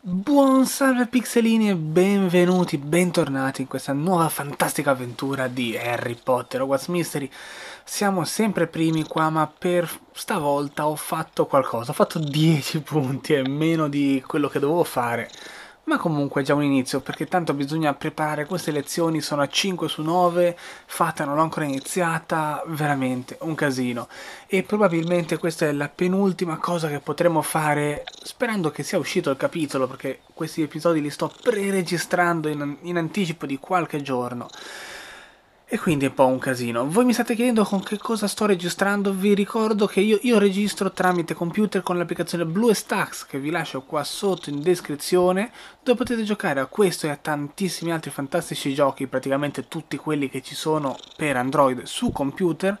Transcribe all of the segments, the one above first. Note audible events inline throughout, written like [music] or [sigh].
Buon salve pixelini e benvenuti, bentornati in questa nuova fantastica avventura di Harry Potter Hogwarts Mystery Siamo sempre primi qua ma per stavolta ho fatto qualcosa, ho fatto 10 punti e meno di quello che dovevo fare ma comunque è già un inizio, perché tanto bisogna preparare queste lezioni, sono a 5 su 9, fatta non ho ancora iniziata, veramente un casino. E probabilmente questa è la penultima cosa che potremo fare, sperando che sia uscito il capitolo, perché questi episodi li sto pre-registrando in, in anticipo di qualche giorno. E quindi è un po' un casino. Voi mi state chiedendo con che cosa sto registrando, vi ricordo che io, io registro tramite computer con l'applicazione BlueStacks che vi lascio qua sotto in descrizione, dove potete giocare a questo e a tantissimi altri fantastici giochi, praticamente tutti quelli che ci sono per Android su computer,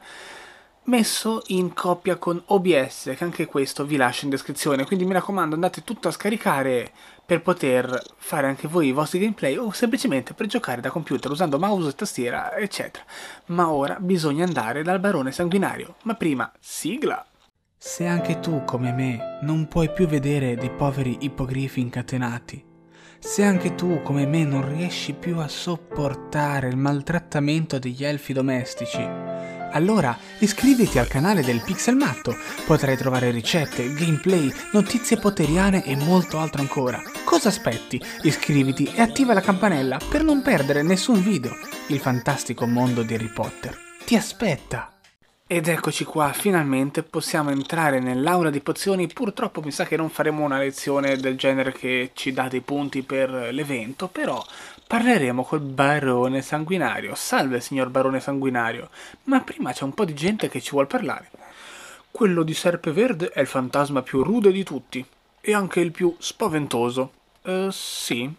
messo in coppia con OBS, che anche questo vi lascio in descrizione. Quindi mi raccomando andate tutto a scaricare per poter fare anche voi i vostri gameplay o semplicemente per giocare da computer usando mouse, tastiera, eccetera. Ma ora bisogna andare dal barone sanguinario. Ma prima, sigla! Se anche tu, come me, non puoi più vedere dei poveri ippogrifi incatenati, se anche tu, come me, non riesci più a sopportare il maltrattamento degli elfi domestici, allora iscriviti al canale del Pixel Matto, potrai trovare ricette, gameplay, notizie poteriane e molto altro ancora. Cosa aspetti? Iscriviti e attiva la campanella per non perdere nessun video. Il fantastico mondo di Harry Potter ti aspetta! Ed eccoci qua, finalmente possiamo entrare nell'aula di pozioni, purtroppo mi sa che non faremo una lezione del genere che ci dà dei punti per l'evento, però parleremo col barone sanguinario. Salve signor barone sanguinario, ma prima c'è un po' di gente che ci vuole parlare. Quello di Serpe Verde è il fantasma più rude di tutti e anche il più spaventoso. Eh, sì.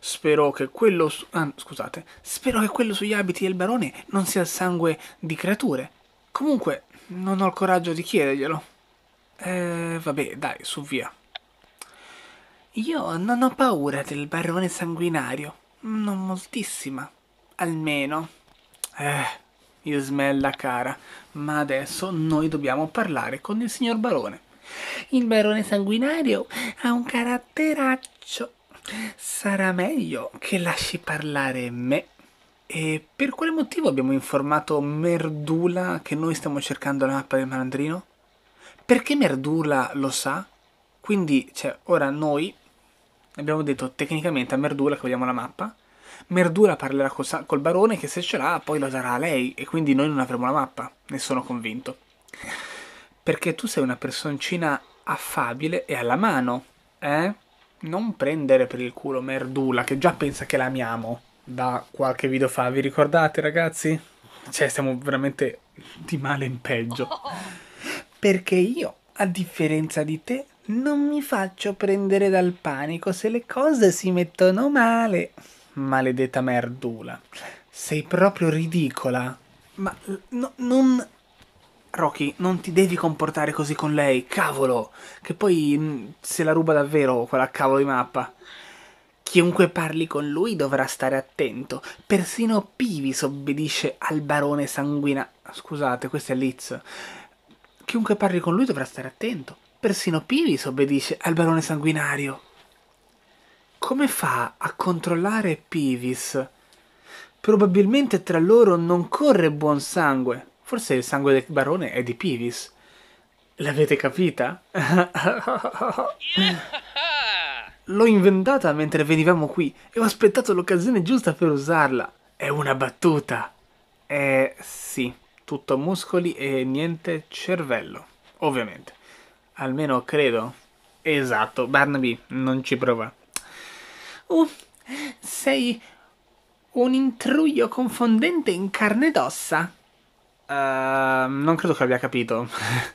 Spero che quello su... Ah, scusate. Spero che quello sugli abiti del barone non sia il sangue di creature. Comunque, non ho il coraggio di chiederglielo. Eh, vabbè, dai, su via. Io non ho paura del barone sanguinario, non moltissima, almeno. Eh, Ismella cara, ma adesso noi dobbiamo parlare con il signor barone. Il barone sanguinario ha un caratteraccio. Sarà meglio che lasci parlare me. E per quale motivo abbiamo informato Merdula che noi stiamo cercando la mappa del malandrino? Perché Merdula lo sa? Quindi, cioè, ora noi Abbiamo detto tecnicamente a Merdula che vogliamo la mappa. Merdula parlerà col, col barone che se ce l'ha poi la darà a lei e quindi noi non avremo la mappa, ne sono convinto. Perché tu sei una personcina affabile e alla mano, eh? Non prendere per il culo Merdula che già pensa che la amiamo da qualche video fa, vi ricordate ragazzi? Cioè stiamo veramente di male in peggio. [laughs] Perché io, a differenza di te, non mi faccio prendere dal panico se le cose si mettono male. Maledetta merdula. Sei proprio ridicola. Ma no, non... Rocky, non ti devi comportare così con lei, cavolo! Che poi mm, se la ruba davvero quella cavolo di mappa. Chiunque parli con lui dovrà stare attento. Persino Pivi obbedisce al barone sanguina. Scusate, questo è Liz. Chiunque parli con lui dovrà stare attento. Persino Piris obbedisce al barone sanguinario. Come fa a controllare Pivis? Probabilmente tra loro non corre buon sangue. Forse il sangue del barone è di Pivis. L'avete capita? [laughs] L'ho inventata mentre venivamo qui e ho aspettato l'occasione giusta per usarla. È una battuta. Eh sì, tutto muscoli e niente cervello, ovviamente almeno credo. Esatto, Barnaby non ci prova. Uh, sei un intruglio confondente in carne ed ossa. Uh, non credo che abbia capito.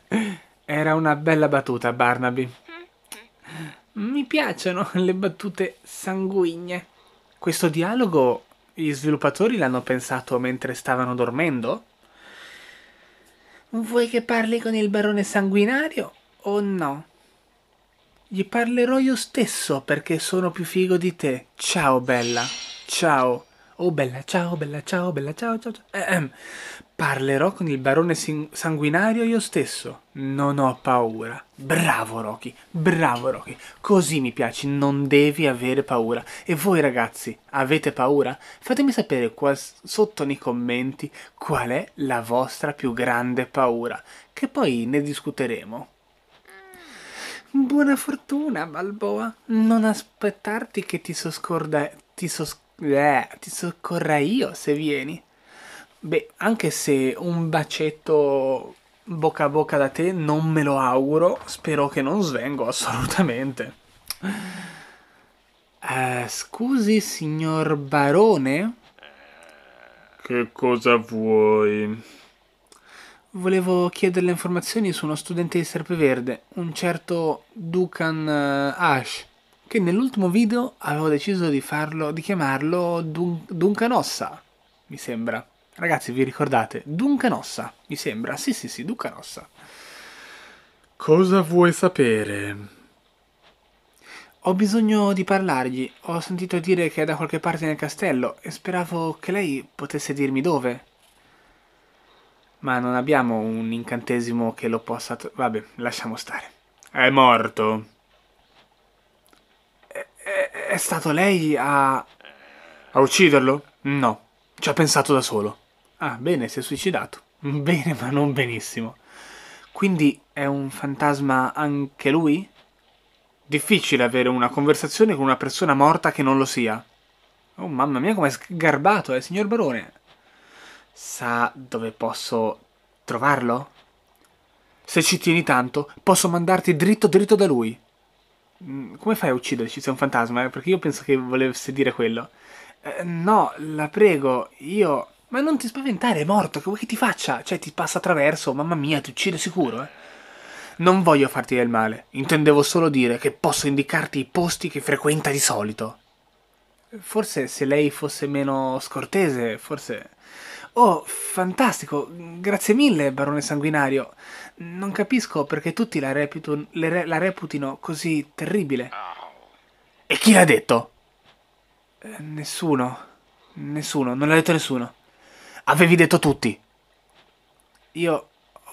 [laughs] Era una bella battuta, Barnaby. Mi piacciono le battute sanguigne. Questo dialogo gli sviluppatori l'hanno pensato mentre stavano dormendo? Vuoi che parli con il barone sanguinario o no? Gli parlerò io stesso perché sono più figo di te. Ciao bella. Ciao. Oh bella, ciao bella, ciao bella, ciao ciao. ciao. Ehm. Parlerò con il barone sanguinario io stesso. Non ho paura. Bravo Rocky, bravo Rocky. Così mi piaci, non devi avere paura. E voi ragazzi, avete paura? Fatemi sapere qua sotto nei commenti qual è la vostra più grande paura, che poi ne discuteremo. Buona fortuna, Balboa. Non aspettarti che ti soscorda... ti, sos... eh, ti soccorra io se vieni. Beh, anche se un bacetto bocca a bocca da te non me lo auguro, spero che non svengo assolutamente. Uh, scusi, signor Barone? Che cosa vuoi? Volevo chiederle informazioni su uno studente di Serpeverde, un certo Dukan eh, Ash, che nell'ultimo video avevo deciso di, farlo, di chiamarlo Dun- Duncan mi sembra. Ragazzi, vi ricordate? Duncanossa, mi sembra. Sì, sì, sì, Duncanossa. Cosa vuoi sapere? Ho bisogno di parlargli. Ho sentito dire che è da qualche parte nel castello e speravo che lei potesse dirmi dove ma non abbiamo un incantesimo che lo possa... Vabbè, lasciamo stare. È morto. È, è, è stato lei a... a ucciderlo? No, ci ha pensato da solo. Ah, bene, si è suicidato. [laughs] Bene, ma non benissimo. Quindi è un fantasma anche lui? Difficile avere una conversazione con una persona morta che non lo sia. Oh mamma mia, com'è sgarbato, eh, signor Barone. Sa dove posso trovarlo? Se ci tieni tanto, posso mandarti dritto dritto da lui. Mm, come fai a ucciderci? Sei un fantasma? Eh? Perché io penso che volesse dire quello. Eh, no, la prego, io... Ma non ti spaventare, è morto, che vuoi che ti faccia? Cioè, ti passa attraverso, mamma mia, ti uccide sicuro, eh? Non voglio farti del male, intendevo solo dire che posso indicarti i posti che frequenta di solito. Forse se lei fosse meno scortese, forse... Oh, fantastico, grazie mille, barone sanguinario. Non capisco perché tutti la, reputo, re, la reputino così terribile. E chi l'ha detto? Eh, nessuno. Nessuno, non l'ha detto nessuno. Avevi detto tutti. Io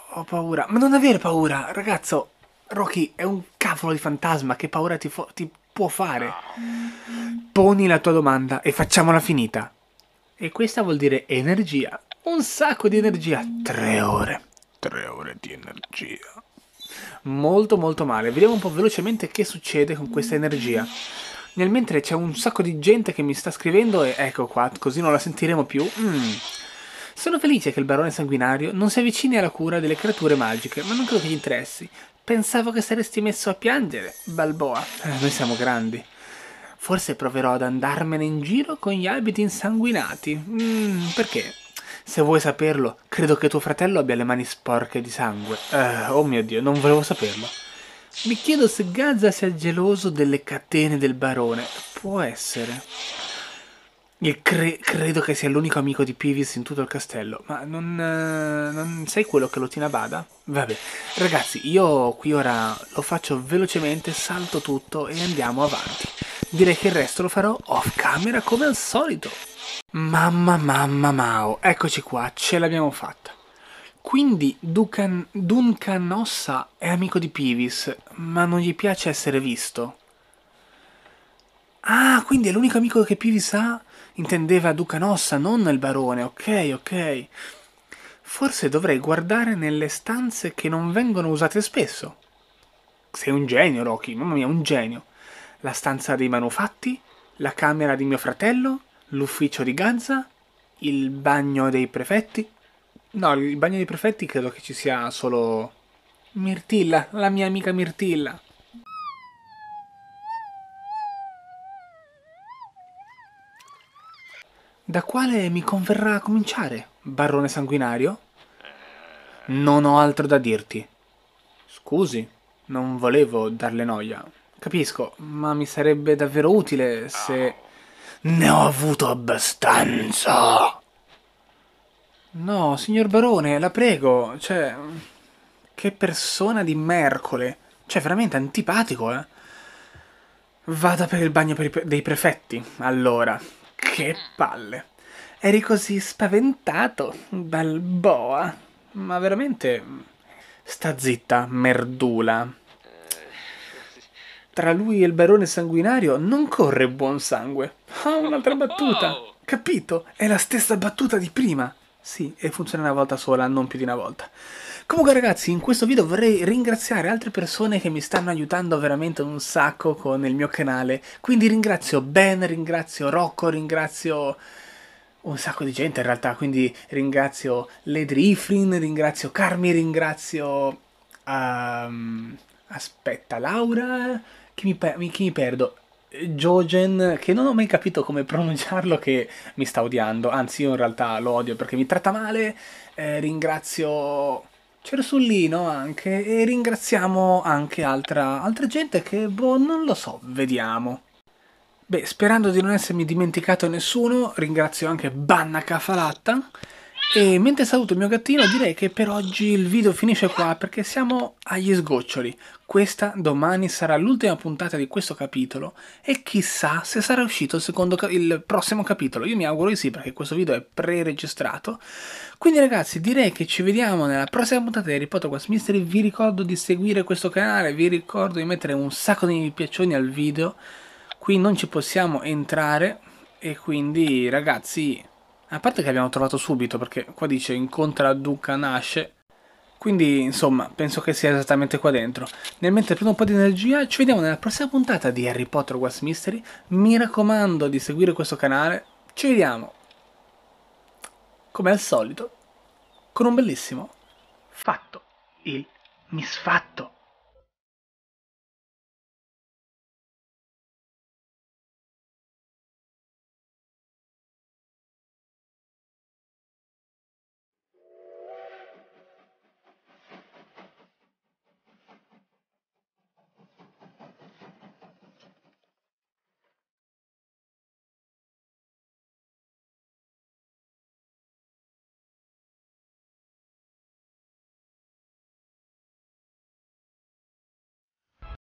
ho paura. Ma non avere paura, ragazzo. Rocky è un cavolo di fantasma, che paura ti, ti può fare? Poni la tua domanda e facciamola finita. E questa vuol dire energia. Un sacco di energia. Tre ore. Tre ore di energia. Molto molto male. Vediamo un po' velocemente che succede con questa energia. Nel mentre c'è un sacco di gente che mi sta scrivendo e ecco qua, così non la sentiremo più. Mm. Sono felice che il barone sanguinario non si avvicini alla cura delle creature magiche, ma non credo che gli interessi. Pensavo che saresti messo a piangere, Balboa. Eh, noi siamo grandi. Forse proverò ad andarmene in giro con gli abiti insanguinati. Mm, perché? Se vuoi saperlo, credo che tuo fratello abbia le mani sporche di sangue. Uh, oh mio Dio, non volevo saperlo. Mi chiedo se Gaza sia geloso delle catene del barone. Può essere. Cre- credo che sia l'unico amico di Peavis in tutto il castello, ma non, eh, non sei quello che lo tiene a bada? Vabbè, ragazzi, io qui ora lo faccio velocemente, salto tutto e andiamo avanti direi che il resto lo farò off camera come al solito. Mamma mamma mao, eccoci qua, ce l'abbiamo fatta. Quindi Duncan, Duncan Ossa è amico di Peavis ma non gli piace essere visto. Ah, quindi è l'unico amico che Peavis ha? Intendeva Duncan Ossa, non il barone, ok, ok. Forse dovrei guardare nelle stanze che non vengono usate spesso. Sei un genio, Rocky, mamma mia, un genio la stanza dei manufatti, la camera di mio fratello, l'ufficio di Gaza, il bagno dei prefetti. No, il bagno dei prefetti credo che ci sia solo Mirtilla, la mia amica Mirtilla. Da quale mi converrà cominciare, barone sanguinario? Non ho altro da dirti. Scusi, non volevo darle noia. Capisco, ma mi sarebbe davvero utile se... Ne ho avuto abbastanza! No, signor Barone, la prego, cioè... Che persona di mercole! Cioè, veramente antipatico, eh! Vada per il bagno per pre dei prefetti, allora. Che palle! Eri così spaventato, Balboa! Ma veramente... Sta zitta, merdula! tra lui e il barone sanguinario non corre buon sangue. Ah, un'altra battuta! Capito? È la stessa battuta di prima! Sì, e funziona una volta sola, non più di una volta. Comunque ragazzi, in questo video vorrei ringraziare altre persone che mi stanno aiutando veramente un sacco con il mio canale. Quindi ringrazio Ben, ringrazio Rocco, ringrazio un sacco di gente in realtà, quindi ringrazio Ledri Ifrin, ringrazio Carmi, ringrazio... Um, aspetta, Laura... Chi mi, per- chi mi perdo? Jogen, che non ho mai capito come pronunciarlo, che mi sta odiando. Anzi, io in realtà lo odio perché mi tratta male. Eh, ringrazio Cersullino anche e ringraziamo anche altra, altra gente che, boh, non lo so, vediamo. Beh, sperando di non essermi dimenticato nessuno, ringrazio anche Banna Cafalatta e mentre saluto il mio gattino direi che per oggi il video finisce qua perché siamo agli sgoccioli. Questa domani sarà l'ultima puntata di questo capitolo e chissà se sarà uscito il, secondo, il prossimo capitolo. Io mi auguro di sì perché questo video è pre-registrato. Quindi ragazzi direi che ci vediamo nella prossima puntata di Harry Potter Quest Mystery. Vi ricordo di seguire questo canale, vi ricordo di mettere un sacco di piaccioni al video. Qui non ci possiamo entrare e quindi ragazzi a parte che abbiamo trovato subito, perché qua dice incontra Duca nasce. Quindi, insomma, penso che sia esattamente qua dentro. Nel mentre prendo un po' di energia, ci vediamo nella prossima puntata di Harry Potter Was Mystery. Mi raccomando di seguire questo canale. Ci vediamo, come al solito, con un bellissimo fatto il misfatto.